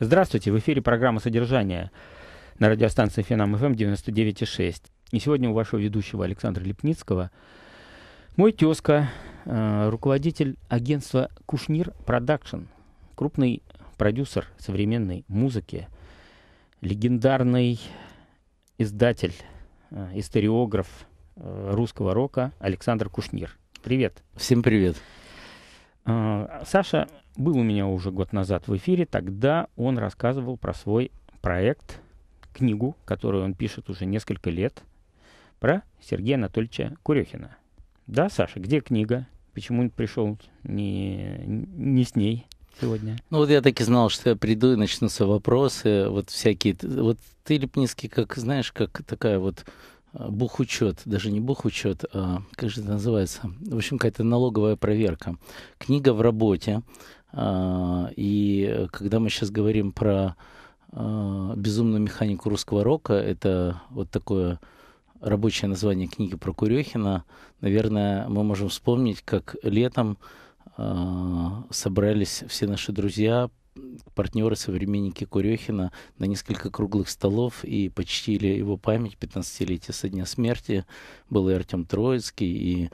Здравствуйте, в эфире программа «Содержание» на радиостанции Финам ФМ эм» 99,6. И сегодня у вашего ведущего Александра Лепницкого мой тезка, э, руководитель агентства «Кушнир Продакшн», крупный продюсер современной музыки, легендарный издатель, э, историограф э, русского рока Александр Кушнир. Привет. Всем привет. Привет. А, Саша был у меня уже год назад в эфире, тогда он рассказывал про свой проект, книгу, которую он пишет уже несколько лет, про Сергея Анатольевича Курехина. Да, Саша, где книга? Почему он пришел не, не с ней? сегодня? Ну вот я так и знал, что я приду и начнутся вопросы, вот всякие. Вот ты, Лепницкий, как знаешь, как такая вот Э, бухучет, даже не бухучет, а как же это называется? В общем, какая-то налоговая проверка. Книга в работе. А, и э, когда мы сейчас говорим про а, безумную механику русского рока, это вот такое рабочее название книги про Курехина. Наверное, мы можем вспомнить, как летом а, собрались все наши друзья партнеры, современники Курехина на несколько круглых столов и почтили его память 15-летие со дня смерти. Был и Артем Троицкий, и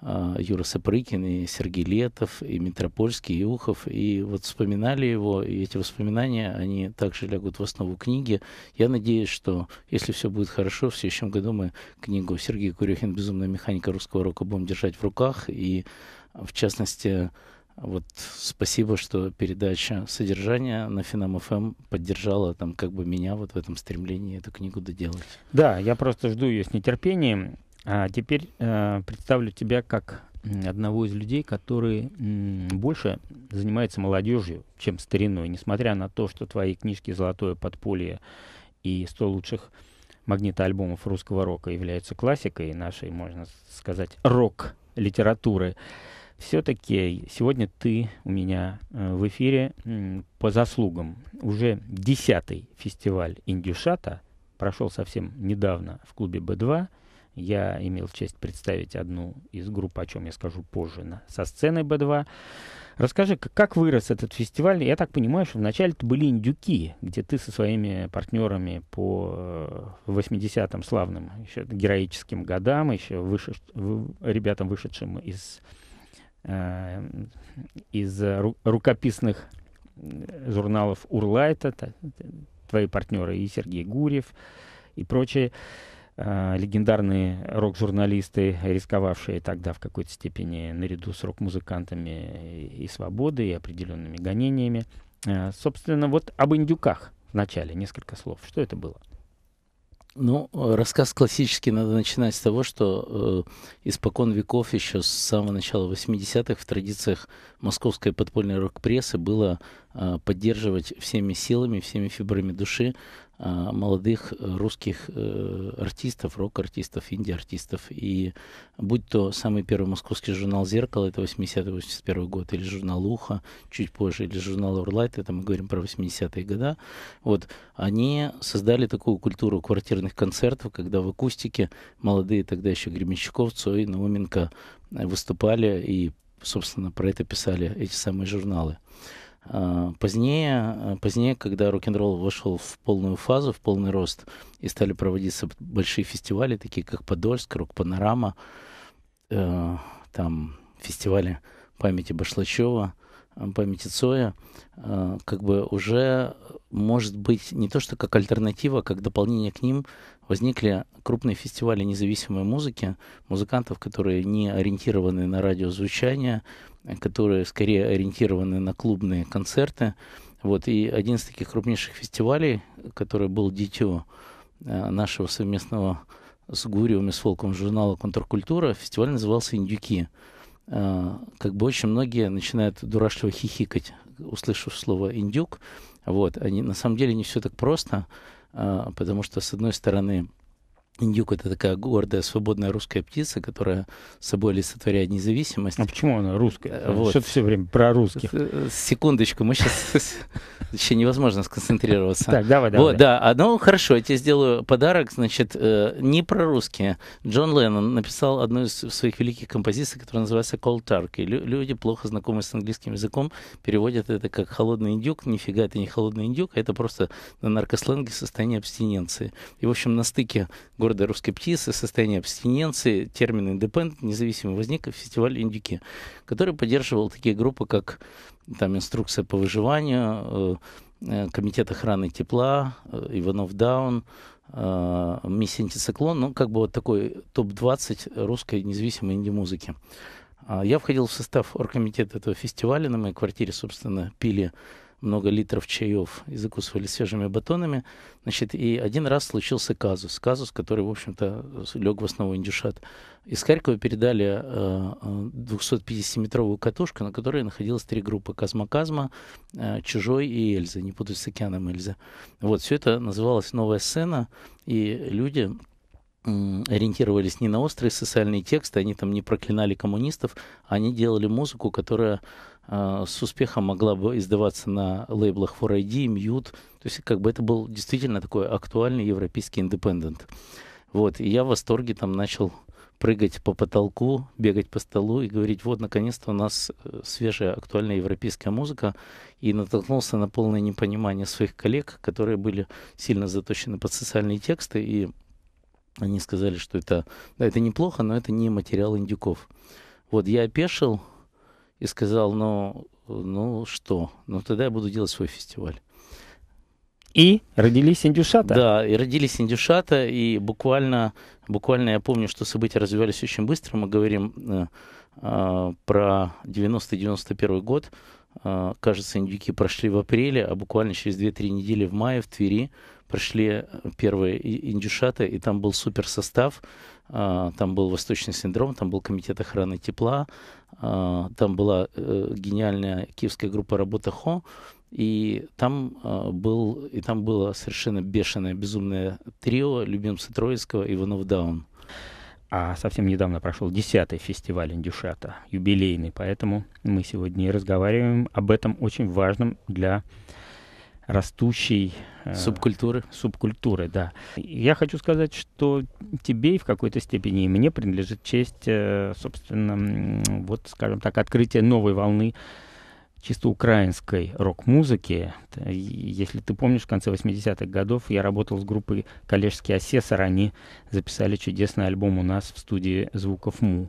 э, Юра Сапрыкин, и Сергей Летов, и Митропольский, и Ухов. И вот вспоминали его, и эти воспоминания, они также лягут в основу книги. Я надеюсь, что если все будет хорошо, в следующем году мы книгу Сергея Курехин «Безумная механика русского рока» будем держать в руках. И в частности, вот спасибо, что передача содержания на Финам ФМ эм поддержала там как бы меня вот в этом стремлении эту книгу доделать. Да, я просто жду ее с нетерпением. А теперь э, представлю тебя как одного из людей, который больше занимается молодежью, чем стариной. Несмотря на то, что твои книжки «Золотое подполье» и «100 лучших магнитоальбомов русского рока» являются классикой нашей, можно сказать, рок-литературы, все-таки сегодня ты у меня э, в эфире по заслугам. Уже десятый фестиваль Индюшата прошел совсем недавно в клубе Б2. Я имел честь представить одну из групп, о чем я скажу позже, на, со сцены Б2. Расскажи, как вырос этот фестиваль? Я так понимаю, что вначале это были индюки, где ты со своими партнерами по 80-м э, славным, еще героическим годам, еще выше, ребятам, вышедшим из Э, из рукописных журналов Урлайта, твои партнеры и Сергей Гурьев, и прочие э, легендарные рок-журналисты, рисковавшие тогда в какой-то степени наряду с рок-музыкантами и свободой, и определенными гонениями. Э, собственно, вот об индюках вначале несколько слов. Что это было? — ну, рассказ классический надо начинать с того, что э, испокон веков, еще с самого начала 80-х, в традициях московской подпольной рок-прессы было э, поддерживать всеми силами, всеми фибрами души Э, молодых э, русских э, артистов, рок-артистов, инди-артистов. И будь то самый первый московский журнал «Зеркало», это 80-81 год, или журнал «Ухо», чуть позже, или журнал «Урлайт», это мы говорим про 80-е года, вот, они создали такую культуру квартирных концертов, когда в акустике молодые тогда еще Гребенщиков, Цой, Науменко выступали и собственно, про это писали эти самые журналы. А, позднее, а, позднее, когда рок-н-ролл вошел в полную фазу, в полный рост, и стали проводиться большие фестивали, такие как Подольск, Рок-Панорама, э, там фестивали памяти Башлачева, Э, памяти Цоя, э, как бы уже, может быть, не то что как альтернатива, как дополнение к ним возникли крупные фестивали независимой музыки, музыкантов, которые не ориентированы на радиозвучание, которые скорее ориентированы на клубные концерты. Вот, и один из таких крупнейших фестивалей, который был дитё э, нашего совместного с Гурием и с Фолком журнала «Контркультура», фестиваль назывался «Индюки». Э, как бы очень многие начинают дурашливо хихикать, услышав слово «индюк». Вот, они, на самом деле не все так просто, э, потому что, с одной стороны, Индюк — это такая гордая, свободная русская птица, которая с собой олицетворяет независимость. А почему она русская? Э, вот. Что-то все время про русских. Э, секундочку, мы сейчас... Еще невозможно сконцентрироваться. Так, давай, давай. Вот, да, а, ну хорошо, я тебе сделаю подарок, значит, э, не про русские. Джон Леннон написал одну из своих великих композиций, которая называется «Cold Turkey». Люди, плохо знакомые с английским языком, переводят это как «холодный индюк». Нифига это не холодный индюк, а это просто на наркосленге состояние абстиненции. И, в общем, на стыке города Русской Птицы, состояние абстиненции, термин «индепендент» независимый возник в фестивале «Индюки», который поддерживал такие группы, как там «Инструкция по выживанию», э, э, Комитет охраны тепла, э, Иванов Даун, Мисс Антициклон, ну, как бы вот такой топ-20 русской независимой инди-музыки. А я входил в состав оргкомитета этого фестиваля, на моей квартире, собственно, пили много литров чаев и закусывали свежими батонами. Значит, и один раз случился казус. Казус, который, в общем-то, лег в основу индюшат. Из Харькова передали 250-метровую э, э, катушку, на которой находилась три группы. Казма-Казма, э, Чужой и Эльза. Не путать с океаном Эльза. Вот, все это называлось «Новая сцена», и люди ориентировались не на острые социальные тексты, они там не проклинали коммунистов, они делали музыку, которая э, с успехом могла бы издаваться на лейблах 4ID, Mute, то есть как бы это был действительно такой актуальный европейский индепендент. Вот, и я в восторге там начал прыгать по потолку, бегать по столу и говорить, вот, наконец-то у нас э, свежая, актуальная европейская музыка. И натолкнулся на полное непонимание своих коллег, которые были сильно заточены под социальные тексты и они сказали, что это, да, это неплохо, но это не материал индюков. Вот я опешил и сказал, ну, ну что, ну тогда я буду делать свой фестиваль. И родились индюшата. Да, и родились индюшата, и буквально, буквально я помню, что события развивались очень быстро. Мы говорим э, э, про 90-91 год. Э, кажется, индюки прошли в апреле, а буквально через 2-3 недели в мае в Твери пришли первые индюшаты, и там был супер состав. А, там был Восточный синдром, там был Комитет охраны тепла, а, там была э, гениальная киевская группа «Работа ХО», и там, а, был, и там было совершенно бешеное, безумное трио любимца Троицкого «Иванов Даун». А совсем недавно прошел 10-й фестиваль Индюшата, юбилейный, поэтому мы сегодня и разговариваем об этом очень важном для растущей э, субкультуры. Э, субкультуры, да. Я хочу сказать, что тебе и в какой-то степени и мне принадлежит честь, э, собственно, вот, скажем так, открытие новой волны чисто украинской рок-музыки. Если ты помнишь, в конце 80-х годов я работал с группой «Коллежский асессор». Они записали чудесный альбом у нас в студии «Звуков МУ».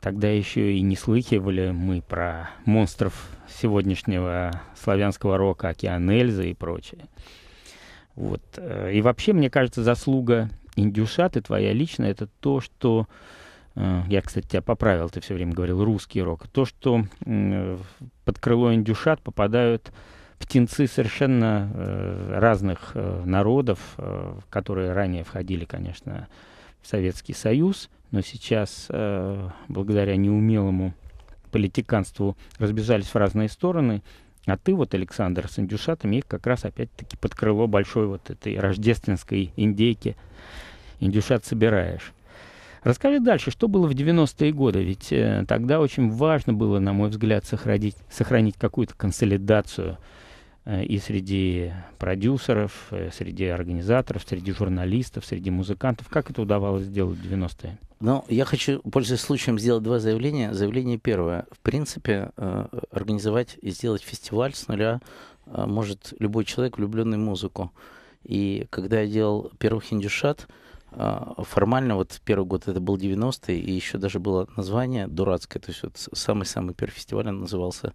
Тогда еще и не слыхивали мы про монстров сегодняшнего славянского рока, Океан Эльза и прочее. Вот. Э, и вообще, мне кажется, заслуга индюшат и твоя личная, это то, что... Э, я, кстати, тебя поправил, ты все время говорил русский рок. То, что под крыло индюшат попадают птенцы совершенно э, разных народов, которые ранее входили, конечно, в в Советский Союз, но сейчас, э, благодаря неумелому политиканству, разбежались в разные стороны. А ты вот, Александр, с индюшатами их как раз опять-таки под крыло большой вот этой рождественской индейки индюшат собираешь. Расскажи дальше, что было в 90-е годы, ведь э, тогда очень важно было, на мой взгляд, сохранить, сохранить какую-то консолидацию Э, и среди продюсеров, э, среди организаторов, среди журналистов, среди музыкантов. Как это удавалось сделать в 90-е? Ну, я хочу, пользуясь случаем, сделать два заявления. Заявление первое. В принципе, э, организовать и сделать фестиваль с нуля может любой человек, влюбленный в музыку. И когда я делал первый «Хиндюшат», формально, вот первый год это был 90-й, и еще даже было название дурацкое, то есть вот самый-самый первый фестиваль он назывался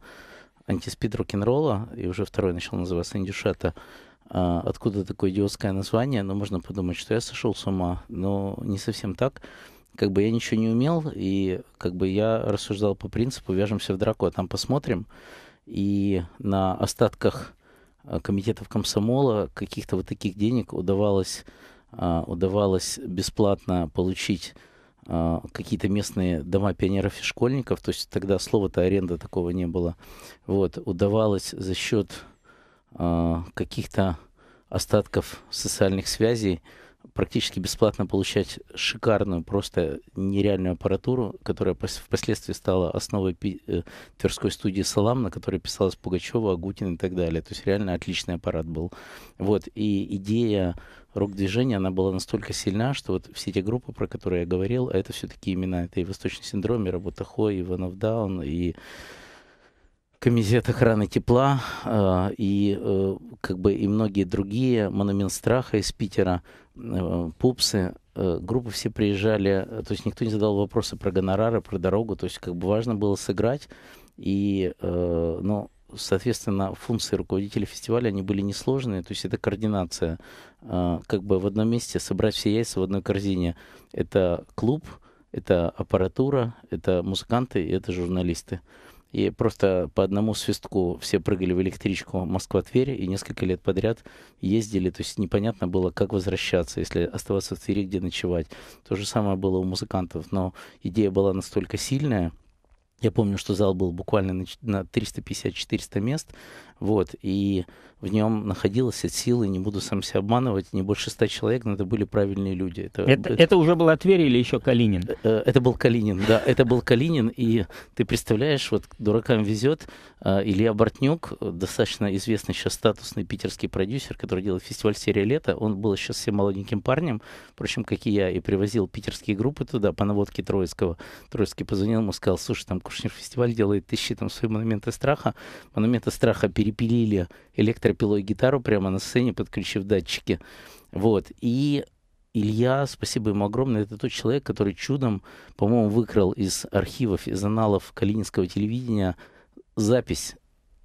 антиспид рок-н-ролла, и уже второй начал называться «Индюшата», а, откуда такое идиотское название, но ну, можно подумать, что я сошел с ума, но не совсем так. Как бы я ничего не умел, и как бы я рассуждал по принципу «вяжемся в драку, а там посмотрим». И на остатках а, комитетов комсомола каких-то вот таких денег удавалось, а, удавалось бесплатно получить а, какие-то местные дома пионеров и школьников, то есть тогда слова-то аренда такого не было, вот, удавалось за счет а, каких-то остатков социальных связей практически бесплатно получать шикарную, просто нереальную аппаратуру, которая впоследствии стала основой пи- э, Тверской студии «Салам», на которой писалась Пугачева, Агутин и так далее. То есть реально отличный аппарат был. Вот. И идея рок-движение, она была настолько сильна, что вот все те группы, про которые я говорил, а это все-таки именно это и Восточный синдром, и работа хо и Иванов Даун, и Комитет охраны тепла э, и э, как бы и многие другие монумент страха из Питера, э, пупсы, группы все приезжали, то есть никто не задал вопросы про гонорары, про дорогу, то есть как бы важно было сыграть и, э, ну, соответственно, функции руководителей фестиваля, они были несложные, то есть это координация а, как бы в одном месте собрать все яйца в одной корзине. Это клуб, это аппаратура, это музыканты и это журналисты. И просто по одному свистку все прыгали в электричку Москва-Тверь и несколько лет подряд ездили. То есть непонятно было, как возвращаться, если оставаться в Твери, где ночевать. То же самое было у музыкантов. Но идея была настолько сильная — я помню, что зал был буквально на 350-400 мест, вот, и в нем находилось от силы, не буду сам себя обманывать, не больше 100 человек, но это были правильные люди. Это, это, это, это уже была Тверь или еще Калинин? Э, э, это был Калинин, да, это был Калинин, и ты представляешь, вот дуракам везет, а, Илья Бортнюк, достаточно известный сейчас статусный питерский продюсер, который делает фестиваль «Серия лета», он был еще совсем молоденьким парнем, впрочем, как и я, и привозил питерские группы туда по наводке Троицкого. Троицкий позвонил ему, сказал, слушай, там Кушнер фестиваль делает тысячи там свои монументы страха. Монументы страха перепилили электропилой гитару прямо на сцене, подключив датчики. Вот. И Илья, спасибо ему огромное, это тот человек, который чудом, по-моему, выкрал из архивов, из аналов Калининского телевидения запись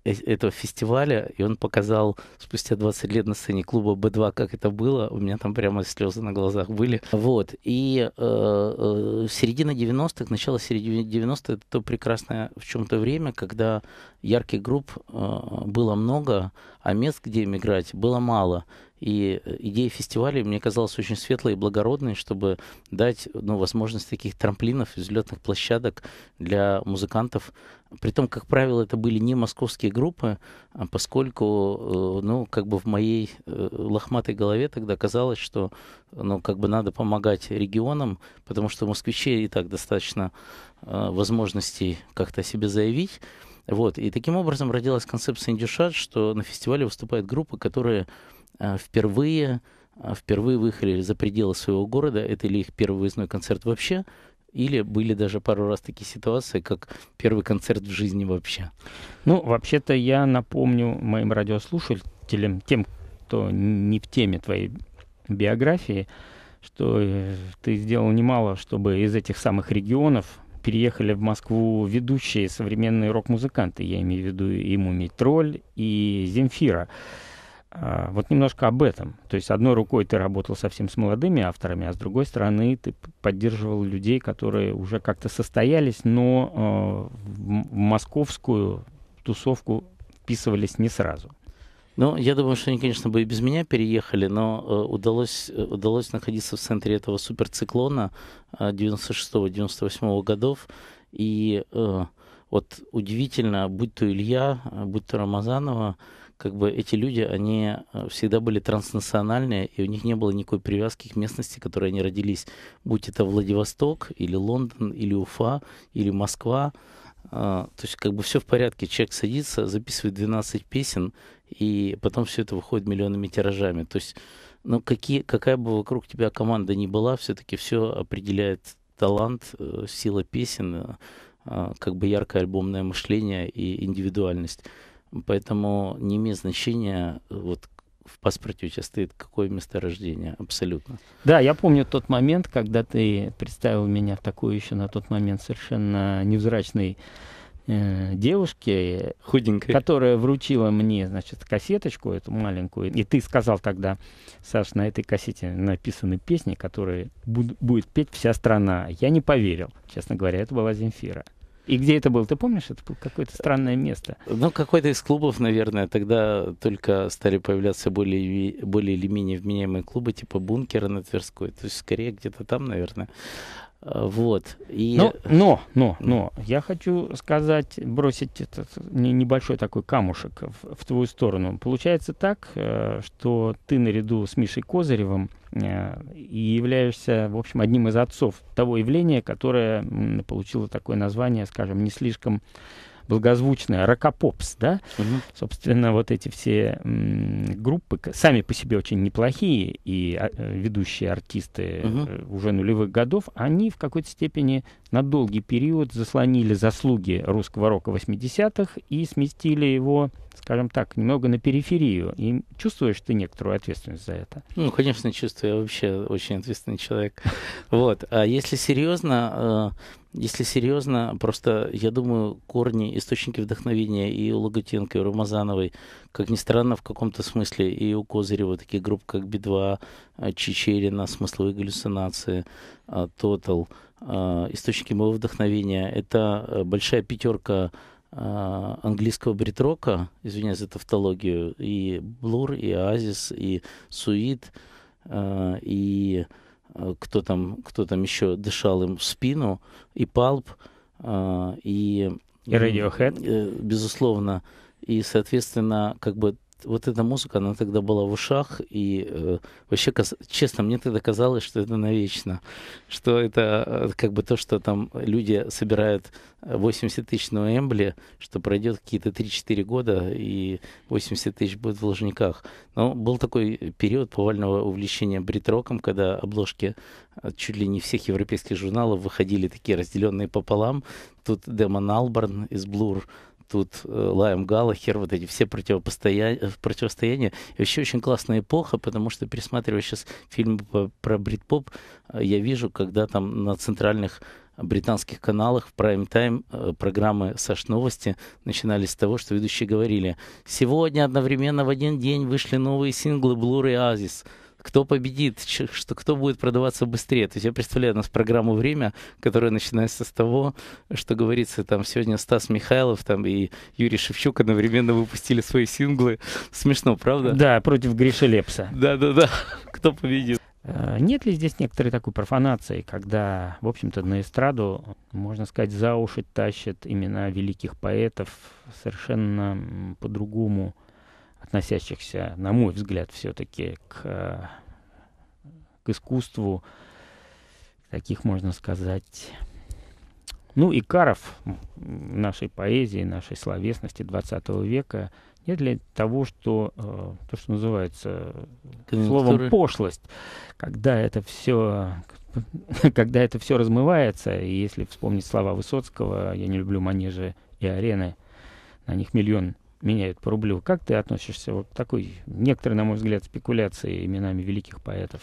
этого фестиваля, и он показал спустя 20 лет на сцене клуба Б2, как это было. У меня там прямо слезы на глазах были. Вот. И э, э, середина 90-х, начало середины 90-х, это то прекрасное в чем-то время, когда ярких групп э, было много, а мест, где играть, было мало. И э, идея фестиваля мне казалась очень светлой и благородной, чтобы дать ну, возможность таких трамплинов, взлетных площадок для музыкантов Притом, как правило, это были не московские группы, а поскольку, э, ну, как бы в моей э, лохматой голове тогда казалось, что, ну, как бы надо помогать регионам, потому что москвичей и так достаточно э, возможностей как-то о себе заявить. Вот. И таким образом родилась концепция «Индюшат», что на фестивале выступают группы, которые впервые впервые выехали за пределы своего города. Это ли их первый выездной концерт вообще, или были даже пару раз такие ситуации, как первый концерт в жизни вообще? Ну, вообще-то я напомню моим радиослушателям, тем, кто не в теме твоей биографии, что э, ты сделал немало, чтобы из этих самых регионов переехали в Москву ведущие современные рок-музыканты. Я имею в виду и Мумий Тролль, и Земфира. А, вот немножко об этом. То есть одной рукой ты работал совсем с молодыми авторами, а с другой стороны ты поддерживал людей, которые уже как-то состоялись, но а, в московскую тусовку вписывались не сразу. Ну, я думаю, что они, конечно, бы и без меня переехали, но э, удалось, э, удалось находиться в центре этого суперциклона 96-98 э, годов. И вот удивительно, будь то Илья, будь то Рамазанова, как бы эти люди, они э, всегда были транснациональные, и у них не было никакой привязки к местности, в которой они родились. Будь это Владивосток, или Лондон, или Уфа, или Москва. А, то есть как бы все в порядке. Человек садится, записывает 12 песен, и потом все это выходит миллионными тиражами. То есть ну, какие, какая бы вокруг тебя команда ни была, все-таки все определяет талант, э, сила песен, э, а, как бы яркое альбомное мышление и индивидуальность. Поэтому не имеет значения, вот в паспорте у тебя стоит какое месторождение, абсолютно. Да, я помню тот момент, когда ты представил меня в такой еще на тот момент совершенно невзрачной э, девушке, Худенькой. которая вручила мне, значит, кассеточку эту маленькую, и ты сказал тогда, Саш, на этой кассете написаны песни, которые буд- будет петь вся страна. Я не поверил, честно говоря, это была Земфира. И где это было? Ты помнишь, это было какое-то странное место? Ну, какой-то из клубов, наверное, тогда только стали появляться более, более или менее вменяемые клубы, типа бункера на Тверской. То есть, скорее, где-то там, наверное. Э, вот. И... Ну, но, но, но, но, я хочу сказать, бросить этот небольшой такой камушек в, в твою сторону. Получается так, э, что ты наряду с Мишей Козыревым э, и являешься, в общем, одним из отцов того явления, которое получило такое название, скажем, не слишком благозвучная рокопопс, да, угу. собственно, вот эти все группы сами по себе очень неплохие, и а, ведущие артисты угу. уже нулевых годов, они в какой-то степени на долгий период заслонили заслуги русского рока 80-х и сместили его скажем так, немного на периферию. И чувствуешь ты некоторую ответственность за это? Ну, конечно, чувствую. Я вообще очень ответственный человек. Вот. А если серьезно, э, если серьезно, просто, я думаю, корни, источники вдохновения и у Лагутенко, и у Рамазановой, как ни странно, в каком-то смысле, и у Козырева, такие группы, как Би-2, э, Чечерина, смысловые галлюцинации, э, Тотал, источники моего вдохновения. Это большая пятерка Э, английского бритрока, извиняюсь за тавтологию, и Блур, и Оазис, и Суид, э, и э, кто там, кто там еще дышал им в спину, и Палп, и... И Radiohead. Безусловно. И, соответственно, как бы вот эта музыка, она тогда была в ушах, и э, вообще, честно, мне тогда казалось, что это навечно, что это э, как бы то, что там люди собирают 80 э, тысяч на эмбле, что пройдет какие-то 3-4 года, и 80 тысяч будет в должниках. Но был такой период повального увлечения бритроком, когда обложки э, чуть ли не всех европейских журналов выходили такие разделенные пополам. Тут Демон Алберн из Блур тут э, Лайм Галлахер, вот эти все противопостоя... Э, противостояния. И вообще очень классная эпоха, потому что, пересматривая сейчас фильм про брит-поп, э, я вижу, когда там на центральных британских каналах в прайм-тайм программы «Саш Новости» начинались с того, что ведущие говорили «Сегодня одновременно в один день вышли новые синглы blu и Oasis» кто победит, что, кто будет продаваться быстрее. То есть я представляю, у нас программу «Время», которая начинается с того, что говорится, там сегодня Стас Михайлов там, и Юрий Шевчук одновременно выпустили свои синглы. Смешно, правда? Да, против Гриши Лепса. Да-да-да, кто победит. Э, нет ли здесь некоторой такой профанации, когда, в общем-то, на эстраду, можно сказать, за уши тащат имена великих поэтов совершенно по-другому относящихся, на мой взгляд, все-таки к, к искусству, таких, можно сказать, ну, Икаров нашей поэзии, нашей словесности 20 века не для того, что э, то, что называется словом пошлость, когда это все когда это все размывается, и если вспомнить слова Высоцкого, я не люблю манежи и арены, на них миллион меняют по рублю. Как ты относишься вот к такой, некоторой, на мой взгляд, спекуляции именами великих поэтов?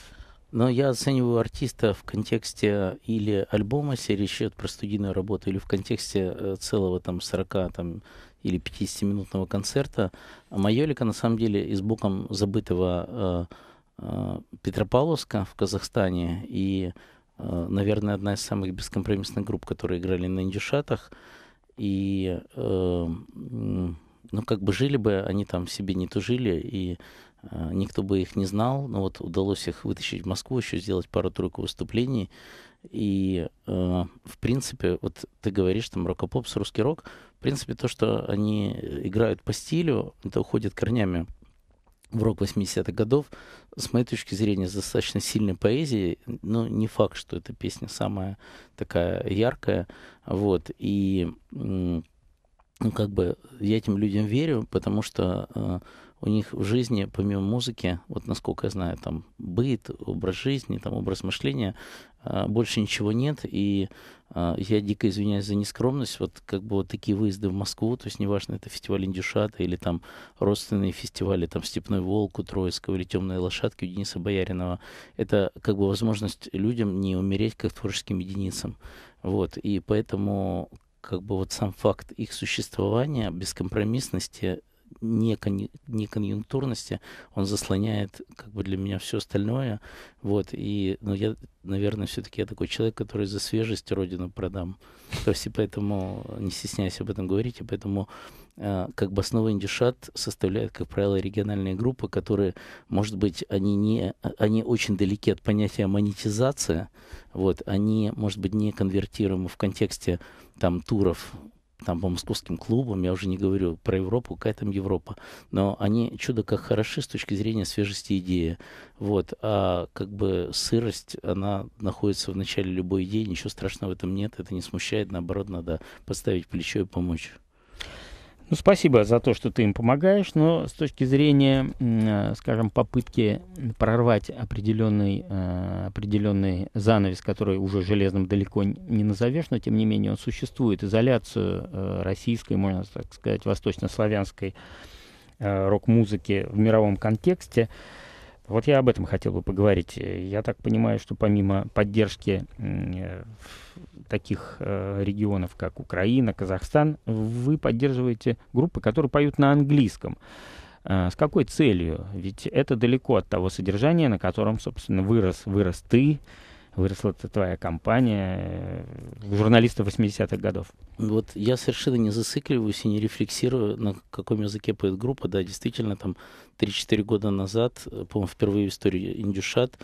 Но я оцениваю артиста в контексте или альбома серии «Счет про студийную работу», или в контексте э, целого там 40 там, или 50-минутного концерта. Майолика, на самом деле, из боком забытого э, э, Петропавловска в Казахстане и, э, наверное, одна из самых бескомпромиссных групп, которые играли на индюшатах. И э, э ну, как бы жили бы, они там в себе не тужили, и э, никто бы их не знал, но вот удалось их вытащить в Москву, еще сделать пару-тройку выступлений, и, э, в принципе, вот ты говоришь, там, рок-попс, русский рок, в принципе, то, что они играют по стилю, это уходит корнями в рок 80-х годов, с моей точки зрения, с достаточно сильной поэзией, но не факт, что эта песня самая такая яркая, вот, и ну, как бы, я этим людям верю, потому что э, у них в жизни, помимо музыки, вот насколько я знаю, там быт, образ жизни, там образ мышления, э, больше ничего нет. И э, я дико извиняюсь за нескромность, вот как бы вот такие выезды в Москву, то есть неважно, это фестиваль Индюшата или там родственные фестивали, там Степной Волк у Троицкого или Темные лошадки у Дениса Бояринова, это как бы возможность людям не умереть как творческим единицам. Вот, и поэтому как бы вот сам факт их существования, бескомпромиссности, неконъюнктурности, он заслоняет как бы для меня все остальное. Вот, и ну, я, наверное, все-таки я такой человек, который за свежесть родину продам. То есть, и поэтому не стесняясь об этом говорить, и поэтому э, как бы основу индишат составляют, как правило, региональные группы, которые, может быть, они, не, они очень далеки от понятия монетизация, вот, они, может быть, не конвертируемы в контексте там туров там по московским клубам, я уже не говорю про Европу, какая там Европа, но они чудо как хороши с точки зрения свежести идеи. Вот, а как бы сырость, она находится в начале любой идеи, ничего страшного в этом нет, это не смущает, наоборот, надо подставить плечо и помочь. Ну, спасибо за то, что ты им помогаешь, но с точки зрения, э, скажем, попытки прорвать определенный, э, определенный занавес, который уже железным далеко не назовешь, но тем не менее он существует, изоляцию э, российской, можно так сказать, восточнославянской рок-музыки в мировом контексте, вот я об этом хотел бы поговорить. Я так понимаю, что помимо поддержки э, таких э, регионов, как Украина, Казахстан, вы поддерживаете группы, которые поют на английском. А, с какой целью? Ведь это далеко от того содержания, на котором, собственно, вырос, вырос ты, выросла твоя компания э, журналиста 80-х годов? Вот я совершенно не зацикливаюсь и не рефлексирую, на каком языке поет группа. Да, действительно, там 3-4 года назад, э, по-моему, впервые в истории «Индюшат»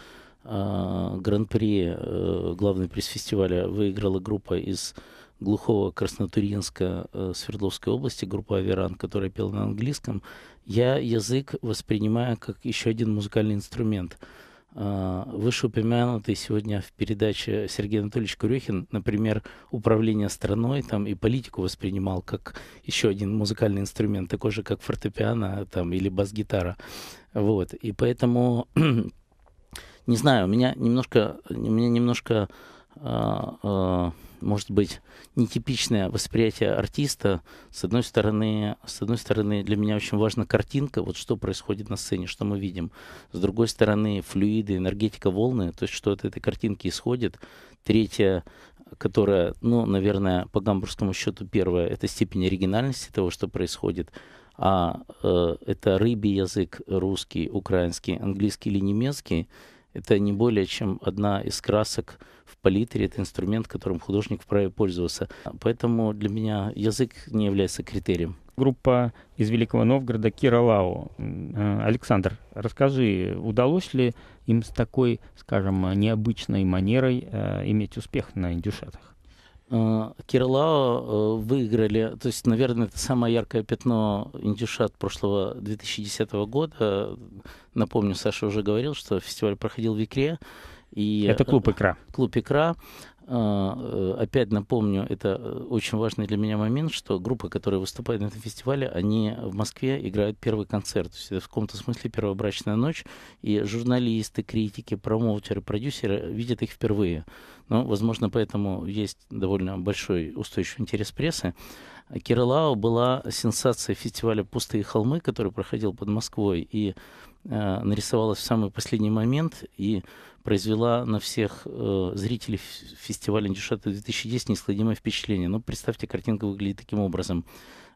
э, гран-при главный приз фестиваля выиграла группа из глухого Краснотуринска Свердловской области, группа «Аверан», которая пела на английском, я язык воспринимаю как еще один музыкальный инструмент – а, вышеупомянутый сегодня в передаче Сергей Анатольевич Курехин, например, управление страной там, и политику воспринимал как еще один музыкальный инструмент, такой же, как фортепиано там, или бас-гитара. Вот. И поэтому, не знаю, у меня немножко, у меня немножко э, э, может быть, нетипичное восприятие артиста. С одной стороны, с одной стороны, для меня очень важна картинка, вот что происходит на сцене, что мы видим. С другой стороны, флюиды, энергетика волны, то есть что от этой картинки исходит. Третье, которая, ну, наверное, по гамбургскому счету первая, это степень оригинальности того, что происходит. А э, это рыбий язык, русский, украинский, английский или немецкий, это не более чем одна из красок, в палитре — это инструмент, которым художник вправе пользоваться. Поэтому для меня язык не является критерием. Группа из Великого Новгорода Кира Лао. Э, Александр, расскажи, удалось ли им с такой, скажем, необычной манерой э, иметь успех на индюшатах? Э, Кирлао э, выиграли, то есть, наверное, это самое яркое пятно индюшат прошлого 2010 года. Напомню, Саша уже говорил, что фестиваль проходил в Икре. И, это э, клуб «Икра». Клуб «Икра». А, э, опять напомню, это э, очень важный для меня момент, что группа, которая выступает на этом фестивале, они в Москве играют первый концерт. То есть это в каком-то смысле первобрачная ночь. И журналисты, критики, промоутеры, продюсеры видят их впервые. Но, ну, возможно, поэтому есть довольно большой устойчивый интерес прессы. Кириллау была сенсацией фестиваля «Пустые холмы», который проходил под Москвой. И нарисовалась в самый последний момент, и произвела на всех э, зрителей фестиваля Индюшата 2010 неисходимое впечатление. Ну, представьте, картинка выглядит таким образом.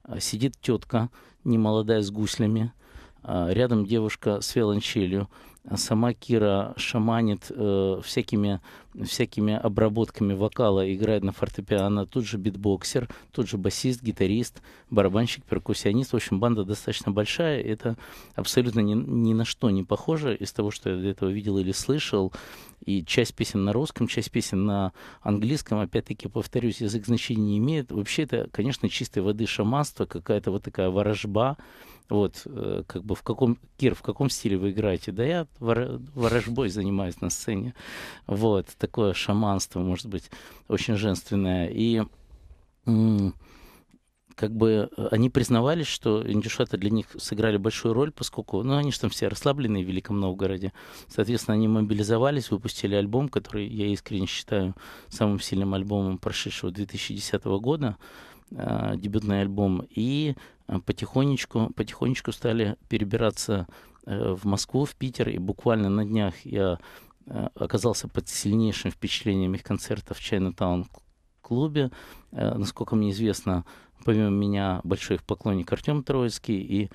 А, сидит тетка, немолодая, с гуслями, а, рядом девушка с виолончелью, сама Кира шаманит э, всякими, всякими обработками вокала, играет на фортепиано, тут же битбоксер, тут же басист, гитарист, барабанщик, перкуссионист. В общем, банда достаточно большая. Это абсолютно ни, ни на что не похоже из того, что я до этого видел или слышал. И часть песен на русском, часть песен на английском. Опять-таки, повторюсь, язык значения не имеет. Вообще это, конечно, чистой воды шаманство, какая-то вот такая ворожба. Вот, э, как бы в каком, Кир, в каком стиле вы играете? Да я ворожбой занимаюсь на сцене. Вот, такое шаманство, может быть, очень женственное. И как бы они признавались, что индюшаты для них сыграли большую роль, поскольку, ну, они же там все расслабленные в Великом Новгороде. Соответственно, они мобилизовались, выпустили альбом, который я искренне считаю самым сильным альбомом прошедшего 2010 года э, дебютный альбом, и э, потихонечку, потихонечку стали перебираться э, в Москву, в Питер, и буквально на днях я э, оказался под сильнейшим впечатлением их концерта в Чайнатаун клубе. Э, насколько мне известно, помимо меня большой их поклонник Артем Троицкий и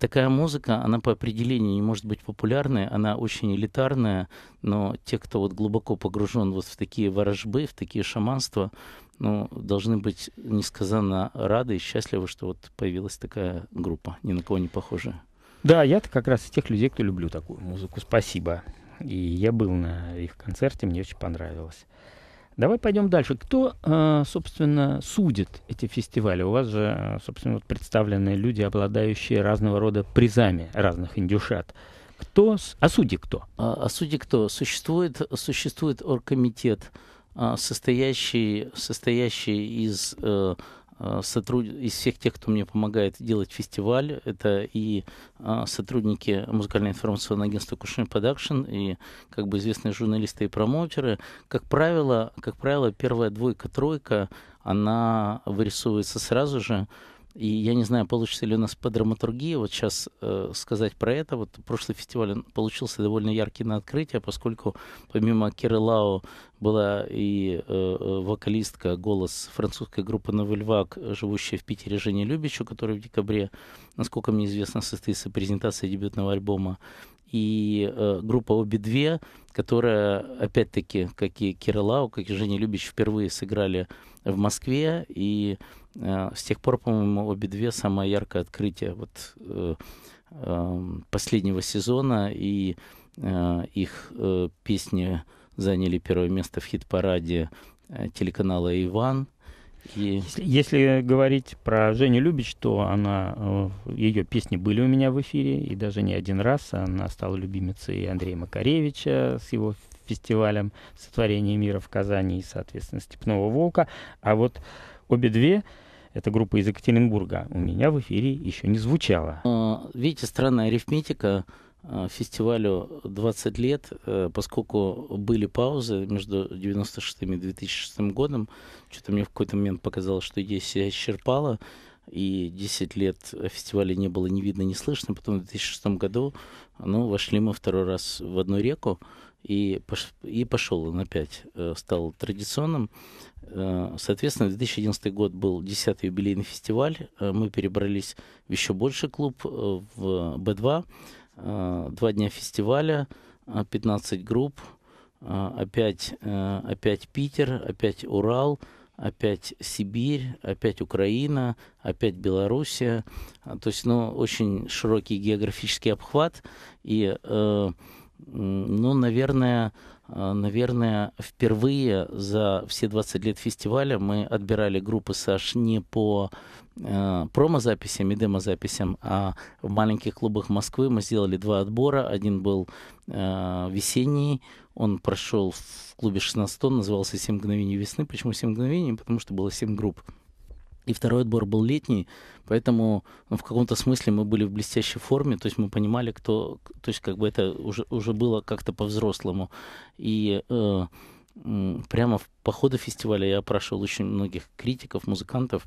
такая музыка, она по определению не может быть популярной, она очень элитарная, но те, кто вот глубоко погружен вот в такие ворожбы, в такие шаманства, ну, должны быть несказанно рады и счастливы, что вот появилась такая группа, ни на кого не похожая. Да, я-то как раз из тех людей, кто люблю такую музыку. Спасибо. И я был на их концерте, мне очень понравилось. Давай пойдем дальше. Кто, э, собственно, судит эти фестивали? У вас же, э, собственно, вот представлены люди, обладающие разного рода призами разных индюшат. Кто, а судьи кто? А, а судьи кто? Существует, существует оргкомитет, а, состоящий, состоящий из э, Э, сотруд... из всех тех, кто мне помогает делать фестиваль, это и э, сотрудники музыкально-информационного агентства Кушин Продакшн, и как бы известные журналисты и промоутеры. Как правило, как правило, первая двойка-тройка, она вырисовывается сразу же, и я не знаю, получится ли у нас по драматургии вот сейчас э, сказать про это. Вот прошлый фестиваль он получился довольно яркий на открытие, поскольку помимо Киры Лао была и э, э вокалистка, голос французской группы «Новый Львак», живущая в Питере Женя Любичу, которая в декабре, насколько мне известно, состоится презентация дебютного альбома. И э, группа «Обе-две», которая, опять-таки, как и Кириллау, как и Женя Любич, впервые сыграли в Москве. И Э, с тех пор, по-моему, обе две самое яркое открытие вот, э, эм, последнего сезона, и э, их песни заняли первое место в хит-параде телеканала «Иван». И... Если, если говорить про Женю Любич, то она, ее песни были у меня в эфире, и даже не один раз она стала любимицей Андрея Макаревича с его фестивалем сотворения мира в Казани» и, соответственно, «Степного волка». А вот обе две эта группа из Екатеринбурга у меня в эфире еще не звучала. А, видите, странная арифметика. А, фестивалю 20 лет, э, поскольку были паузы между 96 и 2006 годом, что-то мне в какой-то момент показалось, что идея себя исчерпала, и 10 лет фестиваля не было ни видно, ни слышно. Потом в 2006 году ну, вошли мы второй раз в одну реку, и, пош... и пошел он опять, э, стал традиционным. Э, соответственно, 2011 год был 10-й юбилейный фестиваль. Э, мы перебрались в еще больше клуб, в Б2. Два дня фестиваля, 15 групп, опять, опять Питер, опять Урал, опять Сибирь, опять Украина, опять Белоруссия. То есть, ну, очень широкий географический обхват. И э, ну, наверное, а, наверное, впервые за все 20 лет фестиваля мы отбирали группы, Саш, не по э, промозаписям и демо записям, а в маленьких клубах Москвы мы сделали два отбора. Один был э, весенний, он прошел в клубе 16 тонн, назывался «Семь мгновений весны». Почему «Семь мгновений»? Потому что было семь групп. И второй отбор был летний, поэтому ну, в каком-то смысле мы были в блестящей форме, то есть мы понимали, кто, то есть как бы это уже, уже было как-то по-взрослому. И э, прямо в, по ходу фестиваля я опрашивал очень многих критиков, музыкантов,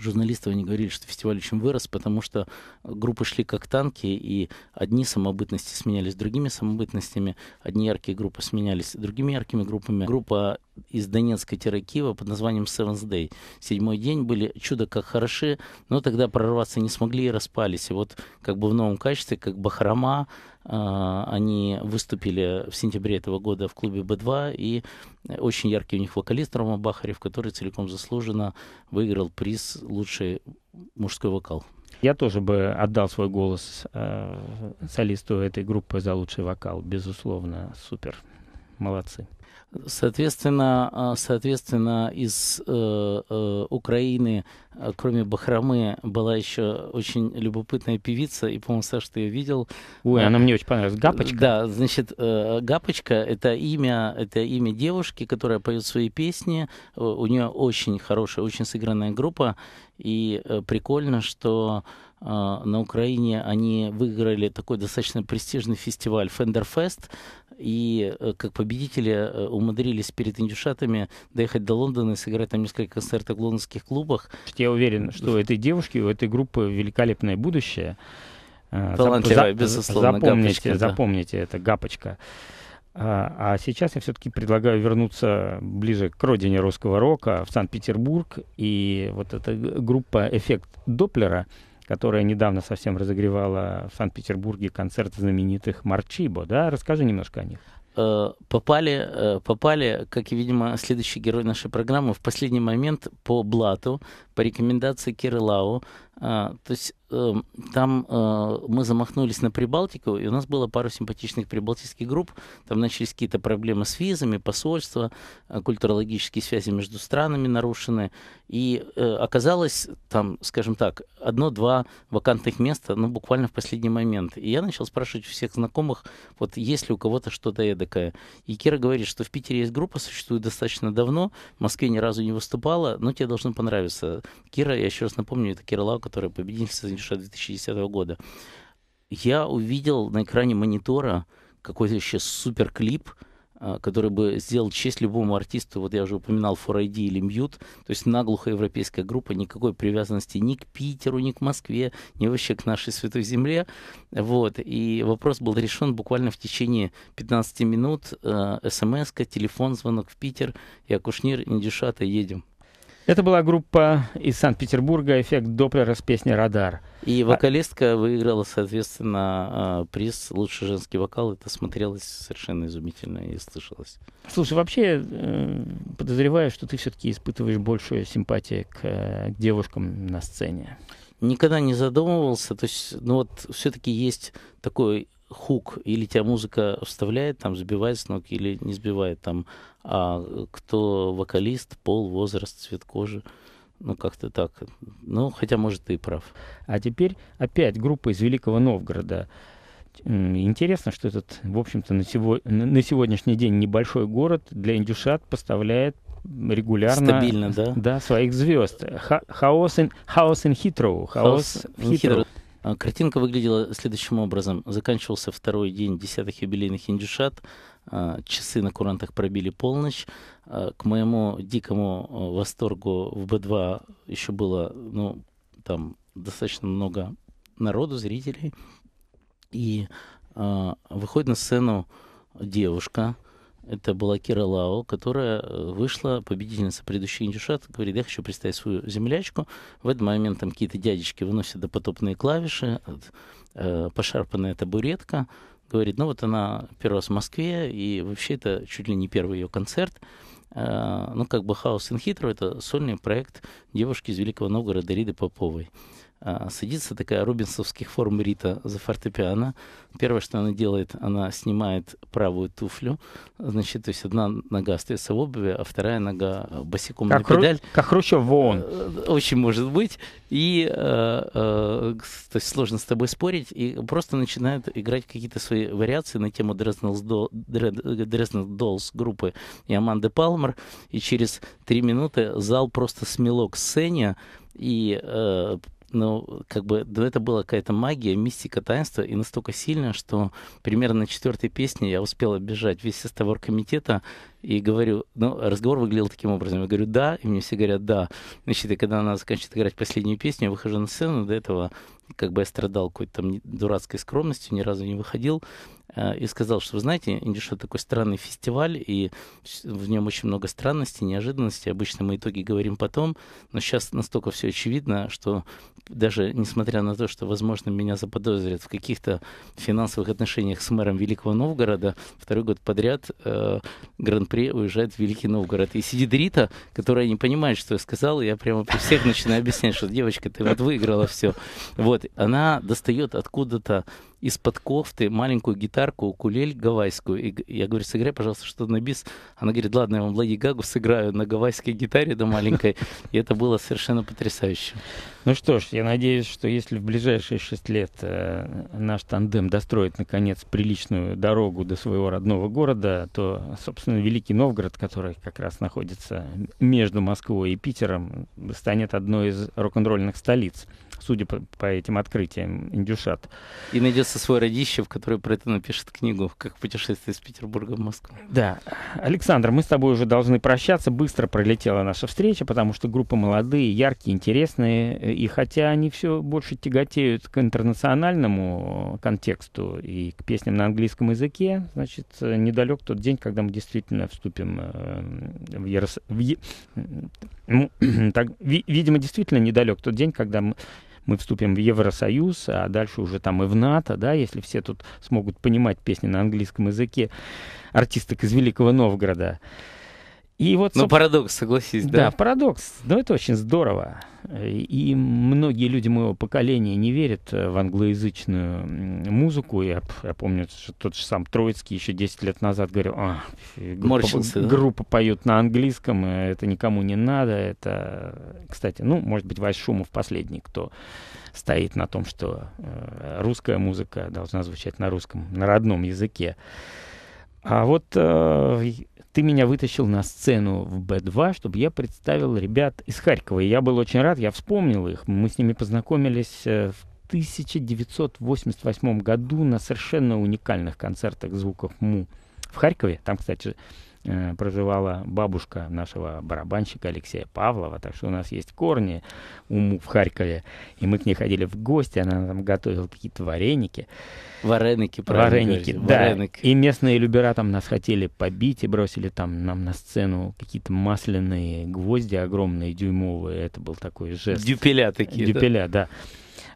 журналисты они говорили, что фестиваль очень вырос, потому что группы шли как танки, и одни самобытности сменялись другими самобытностями, одни яркие группы сменялись другими яркими группами. Группа из Донецка-Киева под названием Seven's Day. Седьмой день были чудо как хороши, но тогда прорваться не смогли и распались. И вот как бы в новом качестве, как Бахрома, а, они выступили в сентябре этого года в клубе «Б2», и очень яркий у них вокалист Рома Бахарев, который целиком заслуженно выиграл приз «Лучший мужской вокал». Я тоже бы отдал свой голос э, солисту этой группы за лучший вокал, безусловно, супер, молодцы. Соответственно, а, соответственно из э, э, Украины, а, кроме Бахрамы, была еще очень любопытная певица, и, по-моему, Саш, ты ее видел. Ой, э, она мне очень понравилась. Гапочка? Да, значит, э, Гапочка — это имя, это имя девушки, которая поет свои песни. Э, у нее очень хорошая, очень сыгранная группа, и э, прикольно, что на Украине они выиграли такой достаточно престижный фестиваль Fender Fest, и э, как победители э, умудрились перед индюшатами доехать до Лондона и сыграть там несколько концертов в лондонских клубах. Я уверен, что у этой девушки, у этой группы великолепное будущее. Э, Талантливая, За, безусловно, запомните, гапочка, запомните, это гапочка. А, а сейчас я все-таки предлагаю вернуться ближе к родине русского рока, в Санкт-Петербург. И вот эта группа «Эффект Доплера», которая недавно совсем разогревала в Санкт-Петербурге концерт знаменитых Марчибо, да? Расскажи немножко о них э, попали, э, попали, как и, видимо, следующий герой нашей программы, в последний момент по блату, по рекомендации Кириллау. А, то есть э, там э, мы замахнулись на Прибалтику, и у нас было пару симпатичных прибалтийских групп. Там начались какие-то проблемы с визами, посольства, э, культурологические связи между странами нарушены. И э, оказалось там, скажем так, одно-два вакантных места, ну, буквально в последний момент. И я начал спрашивать у всех знакомых, вот есть ли у кого-то что-то эдакое. И Кира говорит, что в Питере есть группа, существует достаточно давно, в Москве ни разу не выступала, но тебе должно понравиться. Кира, я еще раз напомню, это Кира Лау, которая победительница 2010 года. Я увидел на экране монитора какой-то еще супер клип, а, который бы сделал честь любому артисту. Вот я уже упоминал 4ID или Мьют, То есть наглухо европейская группа, никакой привязанности ни к Питеру, ни к Москве, ни вообще к нашей святой земле. Вот. И вопрос был решен буквально в течение 15 минут. Э, смс телефон, звонок в Питер. Я Кушнир, Индюшата, едем. Это была группа из Санкт-Петербурга «Эффект Доплера» с песней «Радар». И а вокалистка а... выиграла, соответственно, а, приз «Лучший женский вокал». Это смотрелось совершенно изумительно и слышалось. Слушай, вообще э, подозреваю, что ты все-таки испытываешь большую симпатию к, э, к девушкам на сцене. Никогда не задумывался. То есть, ну вот все-таки есть такой хук, или тебя музыка вставляет, там, сбивает с ног, или не сбивает, там, а кто вокалист, пол, возраст, цвет кожи. Ну, как-то так. Ну, хотя, может, ты и прав. А теперь опять группа из Великого Новгорода. Интересно, что этот, в общем-то, на, сего... на сегодняшний день небольшой город для индюшат поставляет регулярно Стабильно, да? Да, своих звезд. Хаос in, Хаос in Heathrow. Хаос in Heathrow. А, картинка выглядела следующим образом. Заканчивался второй день десятых юбилейных индюшат – а, часы на курантах пробили полночь. А, к моему дикому а, восторгу в Б2 еще было, ну, там достаточно много народу, зрителей. И э, выходит на сцену девушка, это была Кира Лао, которая э, вышла победительница предыдущих индюшат, говорит, я хочу представить свою землячку. В этот момент там какие-то дядечки выносят допотопные клавиши, э, пошарпанная табуретка, говорит, ну вот она первый раз в Москве, и вообще это чуть ли не первый ее концерт. Э, ну, как бы «Хаос in Хитро» — это сольный проект девушки из Великого Новгорода Риды Поповой. А, садится такая рубинсовских форм Рита за фортепиано. Первое, что она делает, она снимает правую туфлю. Значит, то есть одна нога остается в обуви, а вторая нога а, босиком как на педаль. Ру... Как Хрущев в ООН. Э, очень может быть. И э, э, то есть сложно с тобой спорить. И просто начинает играть какие-то свои вариации на тему Дрезнелс Доллс группы и Аманды Палмер. И через три минуты зал просто смело к сцене и э, ну, как бы, да это была какая-то магия, мистика, таинство, и настолько сильно, что примерно на четвертой песне я успел оббежать весь состав оргкомитета, и говорю, ну, разговор выглядел таким образом. Я говорю, да, и мне все говорят, да. Значит, и когда она заканчивает играть последнюю песню, я выхожу на сцену, до этого как бы я страдал какой-то там дурацкой скромностью, ни разу не выходил, э, и сказал, что, вы знаете, Индиша такой странный фестиваль, и в нем очень много странностей, неожиданностей. Обычно мы итоги говорим потом, но сейчас настолько все очевидно, что даже несмотря на то, что, возможно, меня заподозрят в каких-то финансовых отношениях с мэром Великого Новгорода, второй год подряд э, гранд при уезжает в Великий Новгород. И сидит Рита, которая не понимает, что я сказал, и я прямо при всех начинаю объяснять, что девочка, ты вот выиграла все. Вот, она достает откуда-то из-под кофты маленькую гитарку, укулель гавайскую. И я говорю, сыграй, пожалуйста, что-то на бис. Она говорит, ладно, я вам Леди Гагу сыграю на гавайской гитаре, да маленькой. И это было совершенно потрясающе. Ну что ж, я надеюсь, что если в ближайшие шесть лет э, наш тандем достроит, наконец, приличную дорогу до своего родного города, то, собственно, Великий Новгород, который как раз находится между Москвой и Питером, станет одной из рок-н-ролльных столиц судя по, по этим открытиям, индюшат. И найдется свой в который про это напишет книгу «Как путешествие из Петербурга в Москву». Да. Александр, мы с тобой уже должны прощаться. Быстро пролетела наша встреча, потому что группа молодые, яркие, интересные. И хотя они все больше тяготеют к интернациональному контексту и к песням на английском языке, значит, недалек тот день, когда мы действительно вступим э, в Ярос... В... так, видимо, действительно недалек тот день, когда мы мы вступим в Евросоюз, а дальше уже там и в НАТО, да, если все тут смогут понимать песни на английском языке артисток из Великого Новгорода. И вот, ну, парадокс, согласись, да? Да, парадокс. Но это очень здорово. И многие люди моего поколения не верят э, в англоязычную музыку. Я, я помню, что тот же сам Троицкий еще 10 лет назад говорил, а, группа, Морщился, да? группа поет на английском, э, это никому не надо. Это, кстати, ну, может быть, Вась Шумов последний, кто стоит на том, что э, русская музыка должна звучать на русском, на родном языке. А вот э, ты меня вытащил на сцену в Б2, чтобы я представил ребят из Харькова. И я был очень рад, я вспомнил их. Мы с ними познакомились э, в 1988 году на совершенно уникальных концертах звуков МУ в Харькове. Там, кстати, э, проживала бабушка нашего барабанщика Алексея Павлова, так что у нас есть корни уму в Харькове, и мы к ней ходили в гости, она там готовила какие-то вареники. Вареники, правильно Вареники, да. Вареник. И местные любера там нас хотели побить и бросили там нам на сцену какие-то масляные гвозди огромные, дюймовые, это был такой жест. Дюпеля такие. Дюпеля, да. да.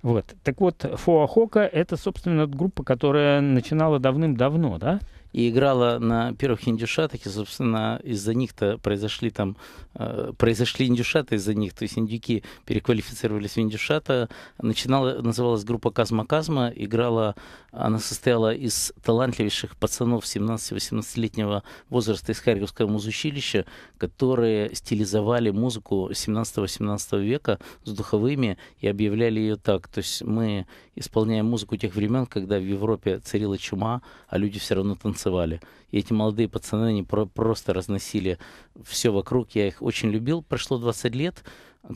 Вот. Так вот, Фоахока — это, собственно, группа, которая начинала давным-давно, да? и играла на первых индюшатах, и, собственно, из-за них-то произошли там, э, произошли индюшаты из-за них, то есть индюки переквалифицировались в индюшата. Начинала, называлась группа Казма-Казма, играла, она состояла из талантливейших пацанов 17-18-летнего возраста из Харьковского музучилища, которые стилизовали музыку 17-18 века с духовыми и объявляли ее так. То есть мы исполняя музыку тех времен, когда в Европе царила чума, а люди все равно танцевали. И эти молодые пацаны, они про- просто разносили все вокруг. Я их очень любил. Прошло 20 лет,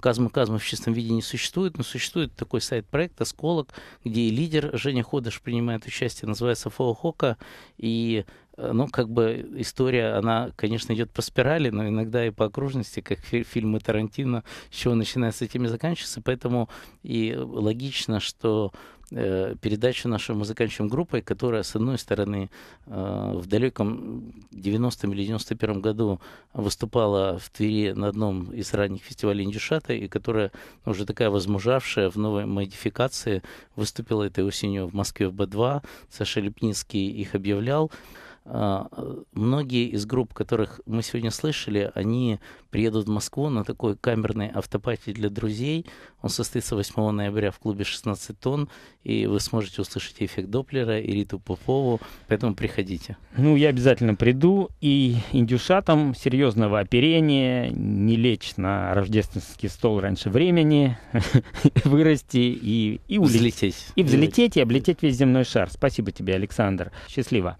Казма Казма в чистом виде не существует, но существует такой сайт-проект «Осколок», где и лидер Женя Ходыш принимает участие, называется «Фоохока», и Э, ну, как бы история, она, конечно, идет по спирали, но иногда и по окружности, как фи- фильмы Тарантино, с чего начинается, с этими заканчивается. Поэтому и логично, что э, передачу нашу мы заканчиваем группой, которая, с одной стороны, э, в далеком 90-м или 91-м году выступала в Твери на одном из ранних фестивалей Индюшата, и которая ну, уже такая возмужавшая в новой модификации выступила этой осенью в Москве в Б2. Саша Лепницкий их объявлял. А, многие из групп, которых мы сегодня слышали, они приедут в Москву на такой камерный автопати для друзей. Он состоится 8 ноября в клубе 16 тонн, и вы сможете услышать эффект Доплера и Риту Попову, поэтому приходите. Ну, я обязательно приду, и индюшатам серьезного оперения не лечь на рождественский стол раньше времени, вырасти и, и улететь. И взлететь, и облететь весь земной шар. Спасибо тебе, Александр. Счастливо.